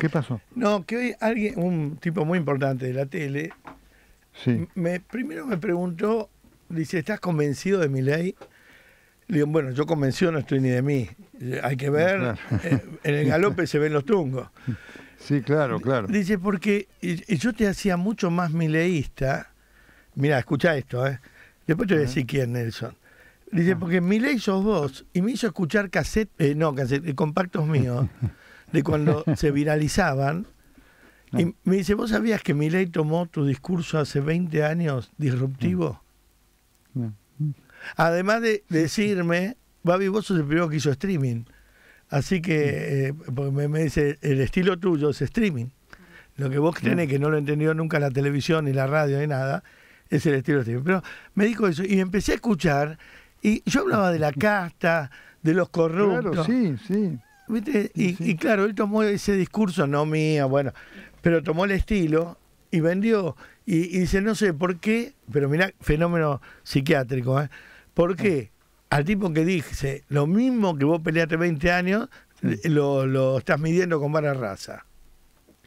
¿Qué pasó? No, que hoy alguien, un tipo muy importante de la tele, sí. me, primero me preguntó, dice, ¿estás convencido de mi ley? Le digo, bueno, yo convencido no estoy ni de mí. Hay que ver, eh, en el galope se ven los tungos. Sí, claro, claro. Dice, porque yo te hacía mucho más mileísta. Mira, escucha esto, ¿eh? Después te voy a decir quién, Nelson. Dice, ah. porque mi ley sos vos y me hizo escuchar cassette, eh, no, cassette, eh, compactos míos. de cuando se viralizaban. Y me dice, ¿vos sabías que Miley tomó tu discurso hace 20 años disruptivo? Además de decirme, Babi, vos sos el primero que hizo streaming. Así que eh, me, dice, el estilo tuyo es streaming. Lo que vos tenés, que no lo entendió nunca la televisión, ni la radio, ni nada, es el estilo streaming. Pero me dijo eso y empecé a escuchar, y yo hablaba de la casta, de los corruptos. Claro, sí, sí. Y, claro, él tomó ese discurso, no mía, bueno, pero tomó el estilo y vendió. Y, dice, no sé por qué, pero mirá, fenómeno psiquiátrico, ¿eh? ¿Por qué? Ah. Al tipo que dice, lo mismo que vos peleaste 20 años, lo, estás midiendo con vara raza.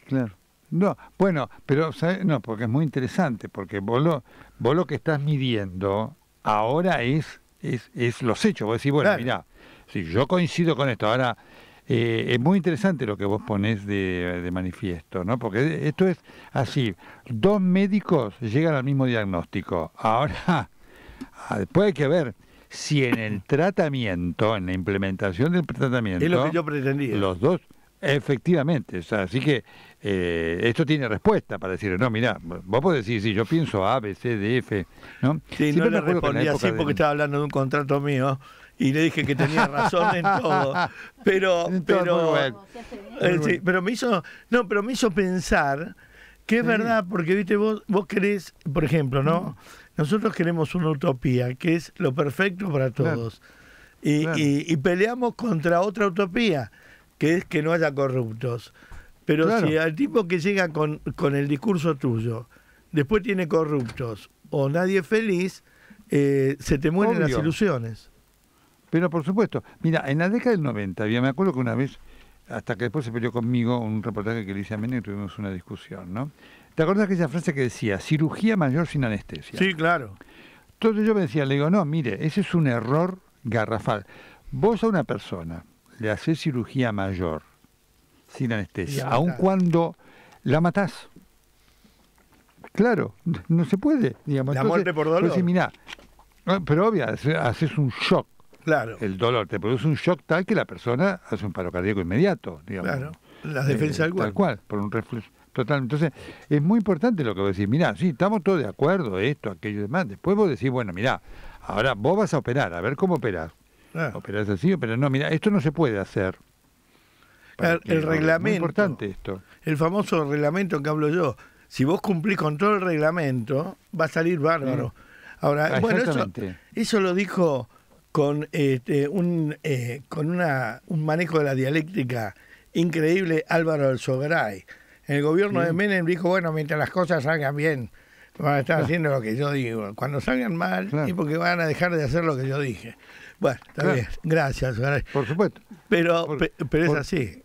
Claro. No, bueno, pero no, porque es muy interesante, porque vos lo, vos lo que estás midiendo ahora es, es, es los hechos. Vos decís, bueno, mira mirá, si yo coincido con esto, ahora eh, es muy interesante lo que vos ponés de, manifiesto, ¿no? Porque esto es así, dos médicos llegan al mismo diagnóstico. Ahora, ah, después hay que ver si en el tratamiento, en la implementación del tratamiento... Es lo que yo pretendía. Los dos, efectivamente. sea, así que eh, esto tiene respuesta para decir, no, mira, vos podés decir, si yo pienso A, B, C, D, F, ¿no? Sí, no le respondí así porque estaba hablando de un contrato mío y le dije que tenía razón en todo. Pero, pero, pero me hizo, no, pero me hizo pensar que es verdad, porque viste, vos, vos querés, por ejemplo, ¿no? Nosotros queremos una utopía, que es lo perfecto para todos. Y, peleamos contra otra utopía, que es que no haya corruptos. Pero si al tipo que llega con, con el discurso tuyo, después tiene corruptos o nadie feliz, eh, se te mueren las ilusiones. Pero por supuesto, mira, en la década del 90, había me acuerdo que una vez, hasta que después se peleó conmigo un reportaje que le hice a Menem y tuvimos una discusión, ¿no? ¿Te acordás aquella frase que decía, cirugía mayor sin anestesia? Sí, claro. Entonces yo me decía, le digo, no, mire, ese es un error garrafal. Vos a una persona le haces cirugía mayor sin anestesia, aun cuando la matás. Claro, no se puede, digamos. La muerte por dolor. Pues pero obvio, haces un shock el dolor te produce un shock tal que la persona hace un paro cardíaco inmediato, digamos. Claro. la eh, del Tal cual, por un reflejo. Total. Entonces, es muy importante lo que vos decís. Mirá, sí, estamos todos de acuerdo, esto, aquello y demás. Después vos decís, bueno, mirá, ahora vos vas a operar, a ver cómo operás. Operás así, pero no, mira esto no se puede hacer. El, reglamento. Es importante esto. El famoso reglamento que hablo yo. Si vos cumplís con todo el reglamento, va a salir bárbaro. Ahora, ah, bueno, eso, eso lo dijo con, este, un, eh, con una, un manejo de la dialéctica increíble Álvaro del Soberay. el gobierno de Menem dijo, bueno, mientras las cosas salgan bien, van a estar haciendo lo que yo digo. Cuando salgan mal, y es porque van a dejar de hacer lo que yo dije. Bueno, está bien. Gracias. Por supuesto. Pero, pero es así.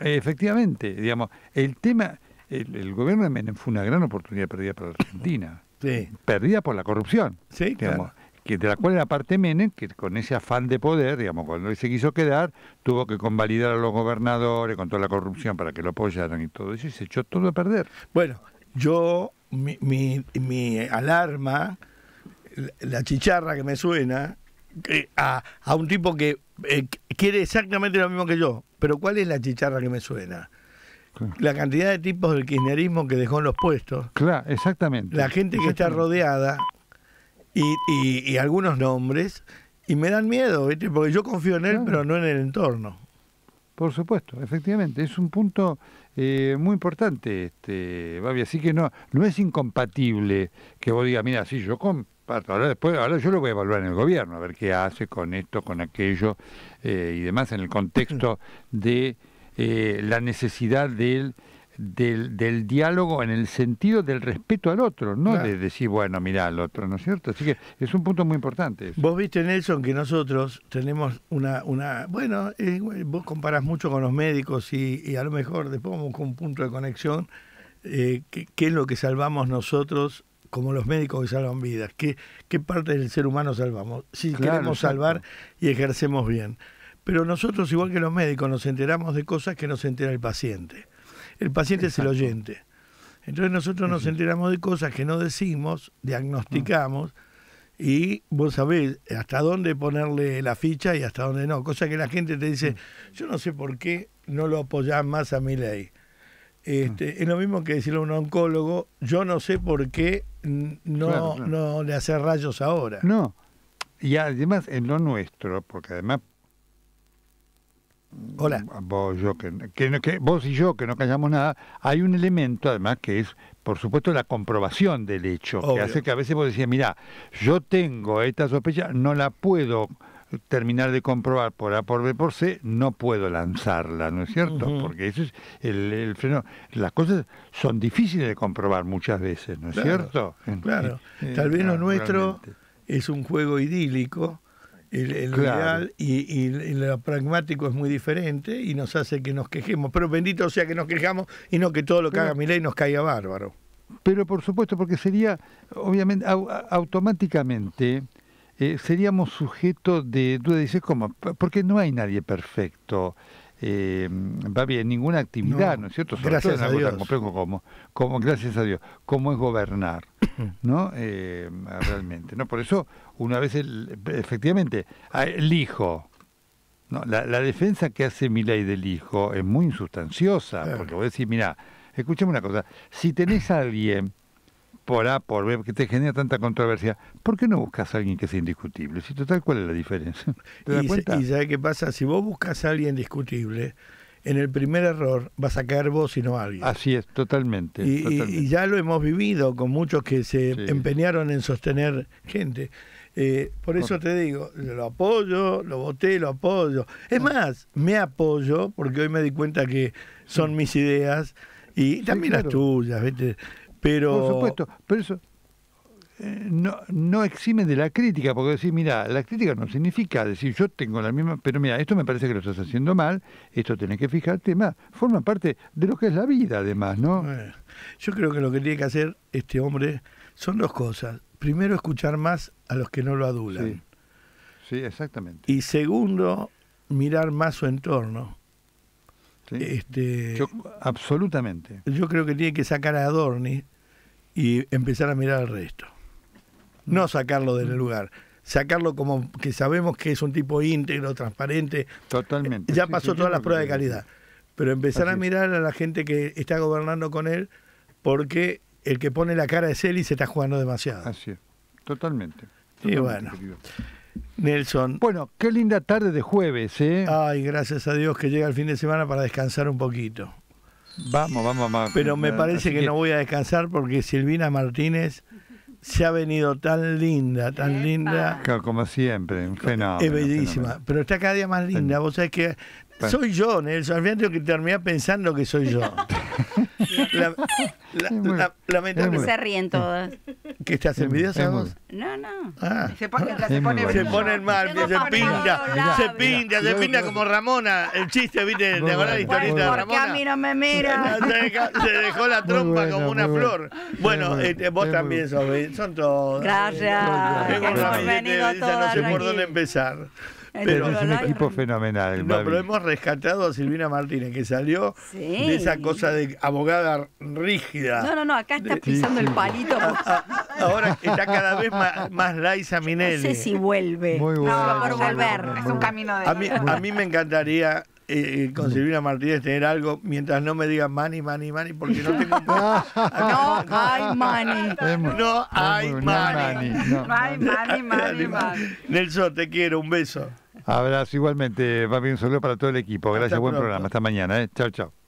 Efectivamente, digamos, el tema, el, gobierno de Menem fue una gran oportunidad perdida para la Argentina. Sí. Perdida por la corrupción. Sí, claro que de la cual era parte Menem, que con ese afán de poder, digamos, cuando él se quiso quedar, tuvo que convalidar a los gobernadores con toda la corrupción para que lo apoyaran y todo eso, y se echó todo a perder. Bueno, yo, mi, mi, alarma, la chicharra que me suena, a, un tipo que eh, quiere exactamente lo mismo que yo, pero ¿cuál es la chicharra que me suena? La cantidad de tipos del kirchnerismo que dejó en los puestos. Claro, exactamente. La gente que está rodeada, y, algunos nombres y me dan miedo, porque yo confío en él, pero no en el entorno. Por supuesto, efectivamente, es un punto eh, muy importante, este, Babi, así que no, no es incompatible que vos digas, mira, sí, yo comparto, ahora después, ahora yo lo voy a evaluar en el gobierno, a ver qué hace con esto, con aquello eh, y demás, en el contexto de eh, la necesidad del del, diálogo en el sentido del respeto al otro, no de decir, bueno, mira al otro, ¿no es cierto? Así que es un punto muy importante. Vos viste, Nelson, que nosotros tenemos una... una bueno, eh, vos comparás mucho con los médicos y, a lo mejor después vamos con un punto de conexión, eh, qué es lo que salvamos nosotros como los médicos que salvan vidas, qué, qué parte del ser humano salvamos, si queremos salvar y ejercemos bien. Pero nosotros, igual que los médicos, nos enteramos de cosas que no se entera el paciente. El paciente es el oyente. Entonces nosotros nos enteramos de cosas que no decimos, diagnosticamos, y vos sabés hasta dónde ponerle la ficha y hasta dónde no. Cosa que la gente te dice, yo no sé por qué no lo apoyás más a mi ley. Este, ah. es lo mismo que decirle a un oncólogo, yo no sé por qué no, no le haces rayos ahora. No, y además en lo nuestro, porque además Hola. Mm, vos, yo, que, vos y yo, que no callamos nada, hay un elemento además que es, por supuesto, la comprobación del hecho, que hace que a veces vos decís, mira, yo tengo esta sospecha, no la puedo terminar de comprobar por A, por B, por C, no puedo lanzarla, ¿no es cierto? Porque eso es el, freno. Las cosas son difíciles de comprobar muchas veces, ¿no es cierto? Claro. Eh, Tal vez lo eh, nuestro es un juego idílico el, real y, lo pragmático es muy diferente y nos hace que nos quejemos. Pero bendito sea que nos quejamos y no que todo lo que haga mi ley nos caiga bárbaro. Pero por supuesto, porque sería, obviamente, automáticamente eh, seríamos sujetos de duda. Dices, ¿cómo? Porque no hay nadie perfecto. Eh, va bien, ninguna actividad, ¿no, es cierto? gracias Como, como, gracias a Dios. ¿Cómo es gobernar? ¿no? Eh, realmente, ¿no? Por eso, una vez, efectivamente, el hijo, ¿no? la, la defensa que hace ley del hijo es muy insustanciosa, porque vos decís, mira, escúchame una cosa, si tenés a alguien por A, por B, que te genera tanta controversia, ¿por qué no buscas a alguien que sea indiscutible? Si total, ¿cuál es la diferencia? y, cuenta? qué pasa? Si vos buscas a alguien discutible, en el primer error vas a caer vos y no alguien. Así es, totalmente. Y, ya lo hemos vivido con muchos que se empeñaron en sostener gente. Eh, por eso te digo, lo apoyo, lo voté, lo apoyo. Es más, me apoyo, porque hoy me di cuenta que son mis ideas y también las tuyas, ¿viste? Pero... Por supuesto, pero eso, eh, no, no exime de la crítica, porque decir, mira, la crítica no significa decir yo tengo la misma, pero mira, esto me parece que lo estás haciendo mal, esto tenés que fijarte más, forma parte de lo que es la vida además, ¿no? yo creo que lo que tiene que hacer este hombre son dos cosas. Primero, escuchar más a los que no lo adulan. Sí, exactamente. Y segundo, mirar más su entorno. Este, absolutamente. Yo creo que tiene que sacar a Adorni y empezar a mirar al resto no sacarlo del lugar sacarlo como que sabemos que es un tipo íntegro, transparente. Totalmente. Eh, ya pasó todas las pruebas de calidad. Pero empezar a mirar a la gente que está gobernando con él porque el que pone la cara es él y se está jugando demasiado. Así es, totalmente. y bueno. Nelson. Bueno, qué linda tarde de jueves, ¿eh? Ay, gracias a Dios que llega el fin de semana para descansar un poquito. Vamos, vamos, vamos. Pero me parece que, no voy a descansar porque Silvina Martínez se ha venido tan linda, tan linda. Como siempre, un fenómeno. Es bellísima, pero está cada día más linda. Vos sabés que soy yo, Nelson. Al final que terminar pensando que soy yo. La, la, la, Se ríen todas. ¿Qué te hacen vos? No, no. Ah. Se, pone, se, pone mal, se pinta, se pinta, se pinta como Ramona. El chiste, ¿viste? ¿Te acordás la historieta de Ramona? a mí no me mira. Se dejó, la trompa como una flor. Bueno, este, vos también sos, son todos. Gracias. Hemos venido todas. No sé por dónde empezar. Pero es un equipo fenomenal. Lo no, pero hemos rescatado a Silvina Martínez, que salió de esa cosa de abogada rígida. No, no, no, acá está pisando el palito. Ah, ah, ahora está cada vez más, más Laisa Minelli. No sé si vuelve. Muy bueno, no, por volver. es un camino de. A mí, a mí me encantaría eh, eh con mm. Silvina Martínez tener algo mientras no me digan money, money, money, porque no tengo. no hay money. No hay money. No hay money. Nelson, te quiero, un beso. Abrazo igualmente, bien un saludo para todo el equipo. Gracias, buen programa. Hasta mañana. ¿eh? Chao, chao.